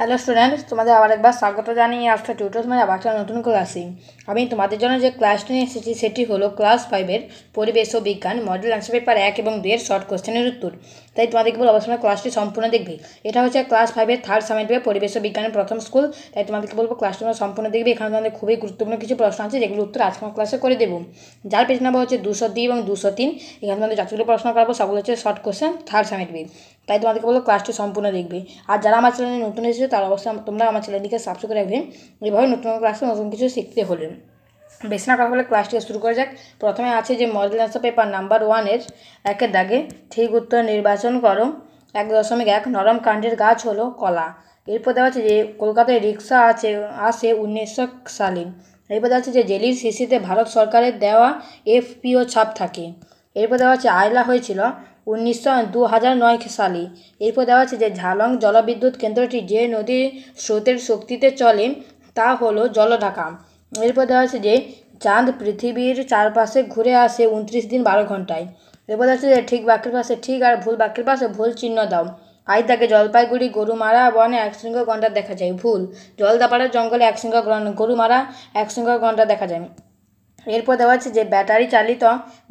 hello students তোমাদের আবার একবার স্বাগত জানিয়ে আফটার টিউটর তোমার আবার একটা নতুন ক্লাসে আমি তোমাদের জন্য যে ক্লাসটি নিয়ে এসেছি সেটি হলো ক্লাস ফাইভের পরিবেশ ও বিজ্ঞান মডেল অ্যান্সার পেপার এক এবং দুয়ের শর্ট কোশ্চেনের উত্তর তাই তোমাদের কেবল অবশ্যই ক্লাসটি সম্পূর্ণ দেখবে এটা হচ্ছে ক্লাস ফাইভের থার্ড সেমিটিভে পরিবেশ ও বিজ্ঞানের প্রথম স্কুল তাই তোমাদেরকে বলবো ক্লাসটি তোমরা সম্পূর্ণ দেখবে এখানে তোমাদের খুবই গুরুত্বপূর্ণ কিছু প্রশ্ন আছে যেগুলো উত্তর আজকে আমার ক্লাসে করে দেবো যার পেছনে নাম্বার হচ্ছে দুশো দুই এবং দুশো তিন এখানে তোমাদের যতগুলো প্রশ্ন করাবো সবগুলো হচ্ছে শর্ট কোশ্চেন থার্ড সেমিটিভে তাই তোমাদেরকে বলো ক্লাসটি সম্পূর্ণ দেখবে আর যারা আমার চ্যানেলে নতুন এসেছে তারা অবশ্যই তোমরা আমার চ্যানেলটিকে সাবস্ক্রাইব রাখবে এভাবে নতুন ক্লাসে নতুন কিছু শিখতে হলে বেশি না কথা বলে ক্লাসটিকে শুরু করা যাক প্রথমে আছে যে মডেল অ্যান্সার পেপার নাম্বার ওয়ানের একের দাগে ঠিক উত্তর নির্বাচন করো এক দশমিক এক নরম কাণ্ডের গাছ হলো কলা এরপর দেওয়া আছে যে কলকাতায় রিক্সা আছে আসে উনিশশো সালে এরপর দেওয়া আছে যে জেলির শিশিতে ভারত সরকারের দেওয়া এফপিও ছাপ থাকে এরপর দেওয়া হচ্ছে আয়লা হয়েছিল উনিশশো দু হাজার নয় সালে এরপর দেওয়া আছে যে ঝালং জলবিদ্যুৎ কেন্দ্রটি যে নদীর স্রোতের শক্তিতে চলে তা হলো জলঢাকা এরপর দেওয়া আছে যে চাঁদ পৃথিবীর চারপাশে ঘুরে আসে উনত্রিশ দিন বারো ঘন্টায় এরপর দেওয়া আছে যে ঠিক বাক্যের পাশে ঠিক আর ভুল বাক্যের পাশে ভুল চিহ্ন দাও আজ তাকে জলপাইগুড়ি গরুমারা বনে একসঙ্গে গন্ডা দেখা যায় ভুল জলদাপাড়া জঙ্গলে একসঙ্গ গরুমারা একসঙ্গে গন্ডা দেখা যায় এরপর দেওয়া আছে যে ব্যাটারি চালিত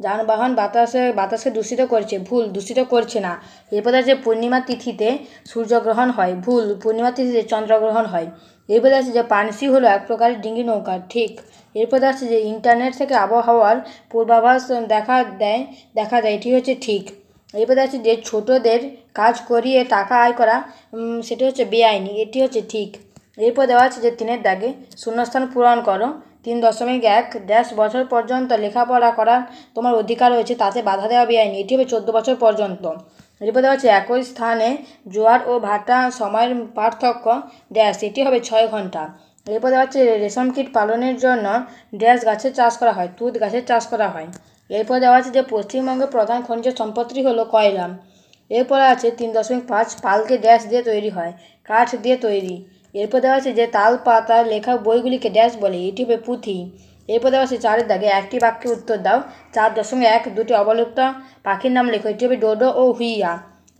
যানবাহন বাতাসে বাতাসকে দূষিত করছে ভুল দূষিত করছে না এরপর আছে পূর্ণিমা তিথিতে সূর্যগ্রহণ হয় ভুল পূর্ণিমা তিথিতে চন্দ্রগ্রহণ হয় এরপর আছে যে পানসি হলো এক প্রকারের ডিঙ্গি নৌকা ঠিক এরপর আছে যে ইন্টারনেট থেকে আবহাওয়ার পূর্বাভাস দেখা দেয় দেখা যায় এটি হচ্ছে ঠিক এরপরে আছে যে ছোটদের কাজ করিয়ে টাকা আয় করা সেটি হচ্ছে বেআইনি এটি হচ্ছে ঠিক এরপর দেওয়া আছে যে তিনের দাগে শূন্যস্থান পূরণ করো তিন দশমিক এক ড্যাশ বছর পর্যন্ত লেখাপড়া করার তোমার অধিকার রয়েছে তাতে বাধা দেওয়া বেআইনি এটি হবে চোদ্দো বছর পর্যন্ত এরপর দেওয়া হচ্ছে একই স্থানে জোয়ার ও ভাটা সময়ের পার্থক্য ড্যাশ এটি হবে ছয় ঘন্টা এরপর দেওয়া হচ্ছে রেশম কীট পালনের জন্য ড্যাশ গাছের চাষ করা হয় তুত গাছের চাষ করা হয় এরপর দেওয়া আছে যে পশ্চিমবঙ্গের প্রধান খনিজ সম্পত্তি হলো কয়লা এরপরে আছে তিন দশমিক পাঁচ পালকে ড্যাশ দিয়ে তৈরি হয় কাঠ দিয়ে তৈরি এরপর দেওয়া আছে যে তাল পাতার লেখা বইগুলিকে ড্যাশ বলে এটি হবে পুঁথি এরপর দেওয়া আছে চারের দাগে একটি বাক্যে উত্তর দাও চার দশমিক এক দুটি অবলুপ্ত পাখির নাম লেখো এটি হবে ডোডো ও হুইয়া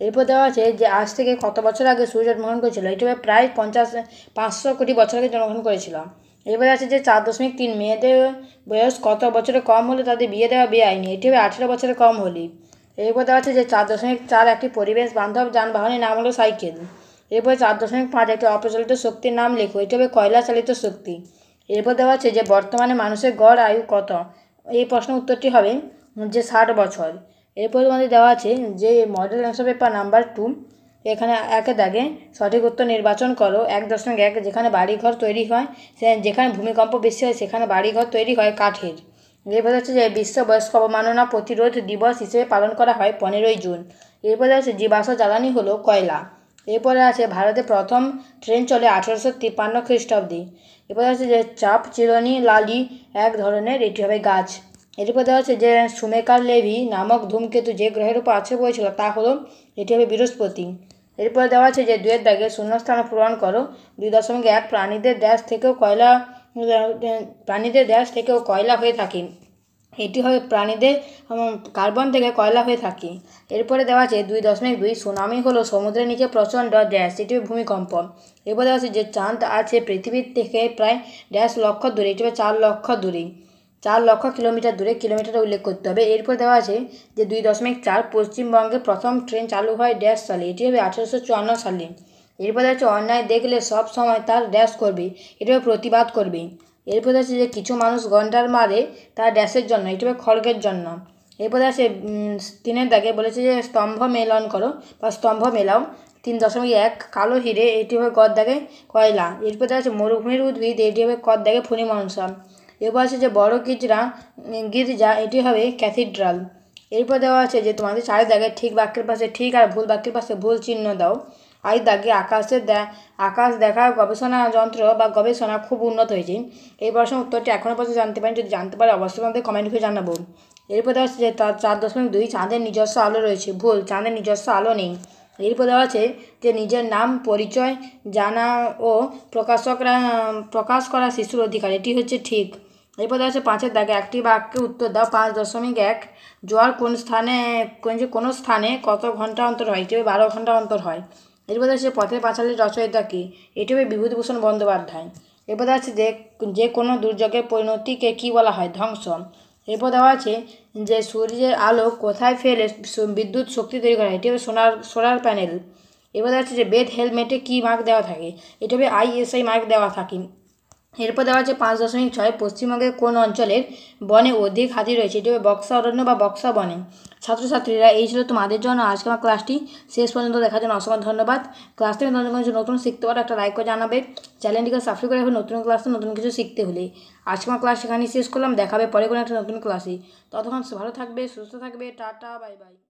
এরপর দেওয়া আছে যে আজ থেকে কত বছর আগে সূর্য জন্মগ্রহণ করেছিল এটি হবে প্রায় পঞ্চাশ পাঁচশো কোটি বছর আগে জন্মগ্রহণ করেছিল এরপরে আছে যে চার দশমিক তিন মেয়েদের বয়স কত বছরে কম হলে তাদের বিয়ে দেওয়া বিয়ে আইনি এটি হবে আঠেরো বছরে কম হলে এরপর দেওয়া আছে যে চার দশমিক চার একটি পরিবেশ বান্ধব যানবাহনের নাম হলো সাইকেল এরপর চার দশমিক পাঁচ একটি অপ্রচলিত শক্তির নাম লেখো এটি হবে কয়লা চালিত শক্তি এরপর দেওয়া আছে যে বর্তমানে মানুষের গড় আয়ু কত এই প্রশ্ন উত্তরটি হবে যে ষাট বছর এরপর তোমাদের দেওয়া আছে যে model answer paper number two এখানে একে দাগে সঠিক উত্তর নির্বাচন করো এক দশমিক এক যেখানে বাড়িঘর তৈরি হয় যেখানে ভূমিকম্প বেশি হয় সেখানে বাড়িঘর তৈরি হয় কাঠের এরপর হচ্ছে যে বিশ্ব বয়স্ক অবমাননা প্রতিরোধ দিবস হিসেবে পালন করা হয় পনেরোই জুন এরপর হচ্ছে জীবাশ্ম জ্বালানি হলো কয়লা এরপরে আছে ভারতে প্রথম ট্রেন চলে আঠেরোশো তিপ্পান্ন খ্রিস্টাব্দে এরপরে আছে যে চাপ চিরনি লালি এক ধরনের এটি হবে গাছ এরপর দেওয়া হচ্ছে যে সুমেকার লেভি নামক ধূমকেতু যে গ্রহের উপর আছে বলেছিল তা হলো এটি হবে বৃহস্পতি এরপর দেওয়া আছে যে দুয়ের দাগে শূন্যস্থান পূরণ করো দুই দশমিক এক প্রাণীদের দেশ থেকেও কয়লা প্রাণীদের দেশ থেকেও কয়লা হয়ে থাকে এটি হয়ে প্রাণীদের কার্বন থেকে কয়লা হয়ে থাকে এরপরে দেওয়া আছে দুই দশমিক দুই সুনামি হলো সমুদ্রের নিচে প্রচণ্ড ড্যাশ এটি ভূমিকম্প এরপর দেওয়া আছে যে চাঁদ আছে পৃথিবীর থেকে প্রায় ড্যাশ লক্ষ দূরে এটি চার লক্ষ দূরে চার লক্ষ কিলোমিটার দূরে কিলোমিটার উল্লেখ করতে হবে এরপর দেওয়া আছে যে দুই দশমিক চার পশ্চিমবঙ্গে প্রথম ট্রেন চালু হয় ড্যাশ সালে এটি হবে আঠেরোশো চুয়ান্ন সালে এরপর দেওয়া হচ্ছে অন্যায় দেখলে সব সময় তার ড্যাশ করবে এটি প্রতিবাদ করবে এরপর আছে যে কিছু মানুষ গন্ডার মারে তার ড্যাশের জন্য এটা হবে খড়গের জন্য এরপরে আছে তিনের দাগে বলেছে যে স্তম্ভ মেলন করো বা স্তম্ভ মেলাও তিন দশমিক এক কালো হিরে এটি হবে গদ দাগে কয়লা এরপর দেখা আছে মরুভূমির উদ্ভিদ এটি হবে দেখে দাগে মনসা এরপর আছে যে বড় গির্জা গির্জা এটি হবে ক্যাথিড্রাল এরপর দেওয়া আছে যে তোমাদের চারি দাগে ঠিক বাক্যের পাশে ঠিক আর ভুল বাক্যের পাশে ভুল চিহ্ন দাও দাগে আকাশের আকাশ দেখার গবেষণা যন্ত্র বা গবেষণা খুব উন্নত হয়েছে এই প্রশ্নের উত্তরটি এখনও পর্যন্ত জানতে পারেন যদি জানতে পারে অবশ্যই আমাদের কমেন্ট করে জানাবো এরপর দেওয়া আছে যে তার চার দশমিক দুই চাঁদের নিজস্ব আলো রয়েছে ভুল চাঁদের নিজস্ব আলো নেই এরপর দেওয়া আছে যে নিজের নাম পরিচয় জানা ও প্রকাশকরা প্রকাশ করা শিশুর অধিকার এটি হচ্ছে ঠিক এরপর দেওয়া আছে পাঁচের দাগে একটি বাক্যে উত্তর দাও পাঁচ দশমিক এক জোয়ার কোন স্থানে কোন যে কোনো স্থানে কত ঘন্টা অন্তর হয় এটি বারো ঘন্টা অন্তর হয় এরপরে আছে পথের পাঁচালীর রচয়িতা কি এটি হবে বিভূতিভূষণ বন্দ্যোপাধ্যায় এরপরে আছে যে যে কোনো দুর্যোগের পরিণতিকে কি বলা হয় ধ্বংস এরপর দেওয়া আছে যে সূর্যের আলো কোথায় ফেলে বিদ্যুৎ শক্তি তৈরি করা হয় এটি হবে সোনার সোলার প্যানেল এরপর দেওয়া আছে যে বেড হেলমেটে কি মার্ক দেওয়া থাকে এটি হবে আইএসআই মার্ক দেওয়া থাকে এরপর দেওয়া আছে পাঁচ দশমিক ছয় পশ্চিমবঙ্গের কোন অঞ্চলের বনে অধিক হাতি রয়েছে এটি হবে বক্সা অরণ্য বা বক্সা বনে ছাত্রছাত্রীরা এই ছিল তোমাদের জন্য আজকে আমার ক্লাসটি শেষ পর্যন্ত দেখার জন্য অসংখ্য ধন্যবাদ ক্লাস থেকে তোমাদের কোনো নতুন শিখতে পারো একটা লাইক করে জানাবে চ্যানেলটিকে সাবস্ক্রাইব করে নতুন ক্লাসে নতুন কিছু শিখতে হলে আজকে আমার ক্লাস সেখানেই শেষ করলাম দেখাবে পরে কোনো একটা নতুন ক্লাসে ততক্ষণ ভালো থাকবে সুস্থ থাকবে টাটা বাই বাই